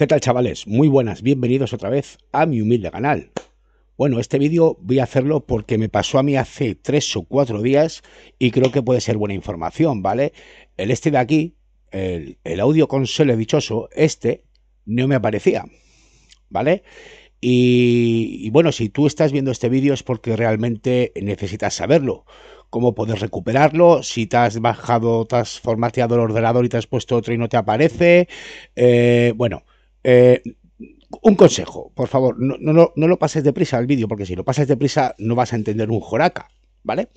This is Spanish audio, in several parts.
¿Qué tal chavales? Muy buenas, bienvenidos otra vez a mi humilde canal. Bueno, este vídeo voy a hacerlo porque me pasó a mí hace tres o cuatro días y creo que puede ser buena información, ¿vale? El este de aquí, el, audio con Sele dichoso, este, no me aparecía, ¿vale? Y, bueno, si tú estás viendo este vídeo es porque realmente necesitas saberlo cómo puedes recuperarlo, si te has bajado, te has formateado el ordenador y te has puesto otro y no te aparece. Eh, bueno, eh, un consejo, por favor, no, lo pases deprisa al vídeo, porque si lo pasas deprisa no vas a entender un joraca, ¿vale?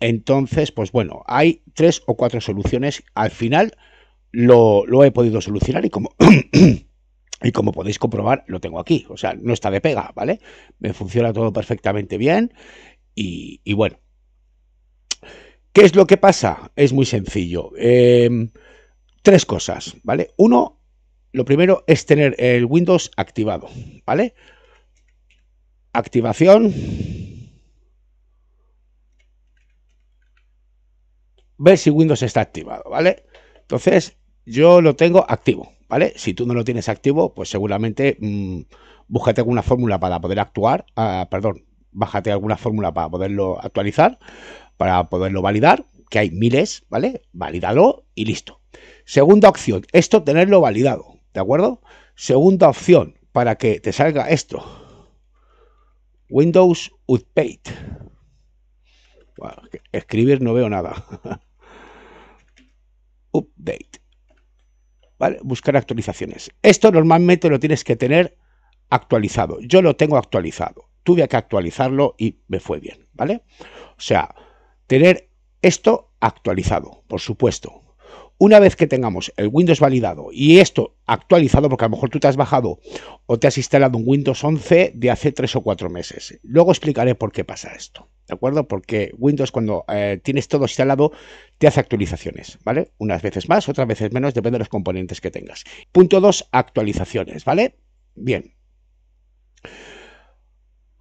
Entonces, pues bueno, hay tres o cuatro soluciones. Al final lo, he podido solucionar y como... Y como podéis comprobar, lo tengo aquí, o sea, no está de pega, ¿vale? Me funciona todo perfectamente bien y, bueno. ¿Qué es lo que pasa? Es muy sencillo. Em, tres cosas, ¿vale? Uno, lo primero es tener el Windows activado, ¿vale? Activación. Ver si Windows está activado, ¿vale? Entonces, yo lo tengo activo, ¿vale? Si tú no lo tienes activo, pues seguramente mm, búscate alguna fórmula para poder actuar, ah, perdón, bájate alguna fórmula para poderlo actualizar, para poderlo validar, que hay miles, ¿vale? Valídalo y listo. Segunda opción, esto tenerlo validado, ¿De acuerdo? Segunda opción para que te salga esto. Windows Update. escribir no veo nada. update. ¿Vale? Buscar actualizaciones. Esto normalmente lo tienes que tener actualizado. Yo lo tengo actualizado. Tuve que actualizarlo y me fue bien, ¿vale? O sea, tener esto actualizado, por supuesto. Una vez que tengamos el Windows validado y esto actualizado, porque a lo mejor tú te has bajado o te has instalado un Windows 11 de hace tres o cuatro meses. Luego explicaré por qué pasa esto, ¿de acuerdo? Porque Windows cuando eh, tienes todo instalado te hace actualizaciones, ¿vale? Unas veces más, otras veces menos, depende de los componentes que tengas. Punto 2, actualizaciones, ¿vale? Bien.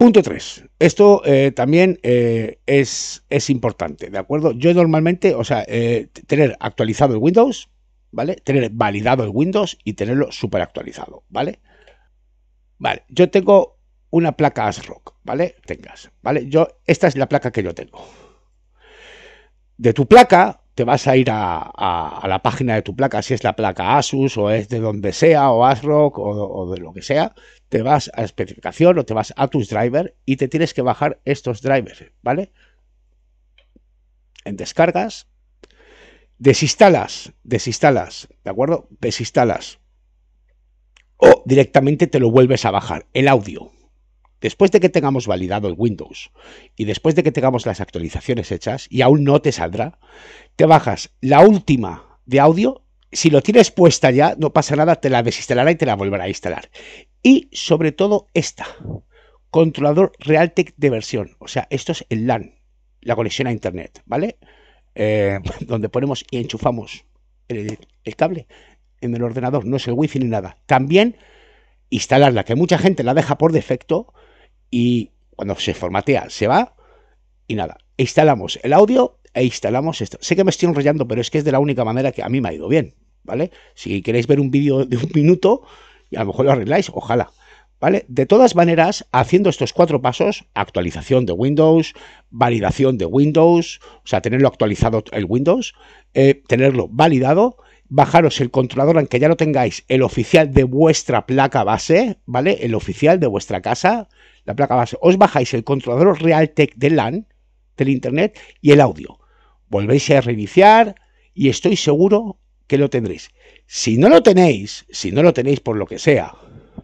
Punto 3. Esto eh, también eh, es, es, importante, ¿de acuerdo? Yo normalmente, o sea, eh, tener actualizado el Windows, ¿vale? Tener validado el Windows y tenerlo súper actualizado, ¿vale? Vale, yo tengo una placa ASRock, ¿vale? Tengas, ¿vale? Yo, esta es la placa que yo tengo. De tu placa, te vas a ir a, a, la página de tu placa, si es la placa Asus o es de donde sea, o ASRock o, o, de lo que sea, te vas a especificación o te vas a tus drivers y te tienes que bajar estos drivers, ¿vale? En descargas, desinstalas, desinstalas, ¿de acuerdo? Desinstalas. O directamente te lo vuelves a bajar, el audio, Después de que tengamos validado el Windows y después de que tengamos las actualizaciones hechas, y aún no te saldrá, te bajas la última de audio. Si lo tienes puesta ya, no pasa nada, te la desinstalará y te la volverá a instalar. Y sobre todo esta, controlador Realtek de versión. O sea, esto es el LAN, la conexión a Internet, ¿vale? Eh, donde ponemos y enchufamos el, cable en el ordenador, no es el wifi ni nada. También instalarla, que mucha gente la deja por defecto y cuando se formatea se va y nada, instalamos el audio e instalamos esto. Sé que me estoy enrollando, pero es que es de la única manera que a mí me ha ido bien, ¿vale? Si queréis ver un vídeo de un minuto y a lo mejor lo arregláis, ojalá. ¿Vale? De todas maneras, haciendo estos cuatro pasos, actualización de Windows, validación de Windows, o sea, tenerlo actualizado el Windows, eh, tenerlo validado, bajaros el controlador, aunque ya lo tengáis, el oficial de vuestra placa base, ¿vale? El oficial de vuestra casa, la placa base, os bajáis el controlador Realtek del LAN, del Internet, y el audio. Volvéis a reiniciar y estoy seguro que lo tendréis. Si no lo tenéis, si no lo tenéis por lo que sea,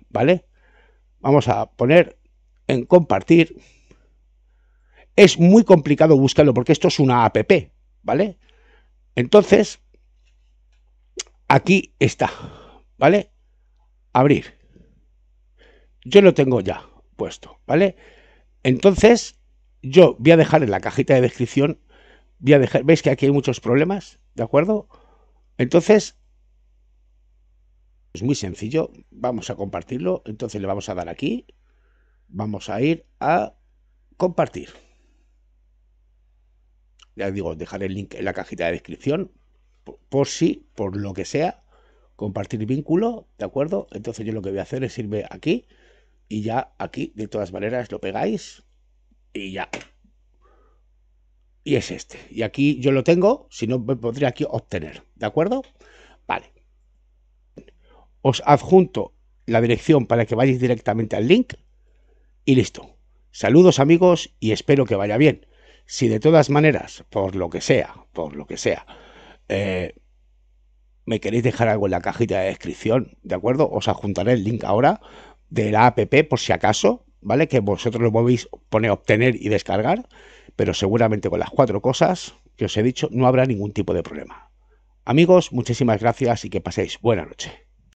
¿vale? Vamos a poner en compartir. Es muy complicado buscarlo porque esto es una app, ¿vale? Entonces, aquí está, ¿vale? Abrir. Yo lo tengo ya, puesto, ¿vale? Entonces, yo voy a dejar en la cajita de descripción, voy a dejar, veis que aquí hay muchos problemas, ¿de acuerdo? Entonces, es muy sencillo, vamos a compartirlo, entonces le vamos a dar aquí, vamos a ir a compartir. Ya digo, dejaré el link en la cajita de descripción, por, si, por lo que sea, compartir vínculo, ¿de acuerdo? Entonces yo lo que voy a hacer es irme aquí, y ya aquí, de todas maneras, lo pegáis y ya. Y es este. Y aquí yo lo tengo, si no, me podría aquí obtener. ¿De acuerdo? Vale. Os adjunto la dirección para que vayáis directamente al link y listo. Saludos amigos y espero que vaya bien. Si de todas maneras, por lo que sea, por lo que sea, eh, me queréis dejar algo en la cajita de descripción, ¿de acuerdo? Os adjuntaré el link ahora de la app, por si acaso, ¿vale? Que vosotros lo podéis poner obtener y descargar, pero seguramente con las cuatro cosas que os he dicho no habrá ningún tipo de problema. Amigos, muchísimas gracias y que paséis buena noche.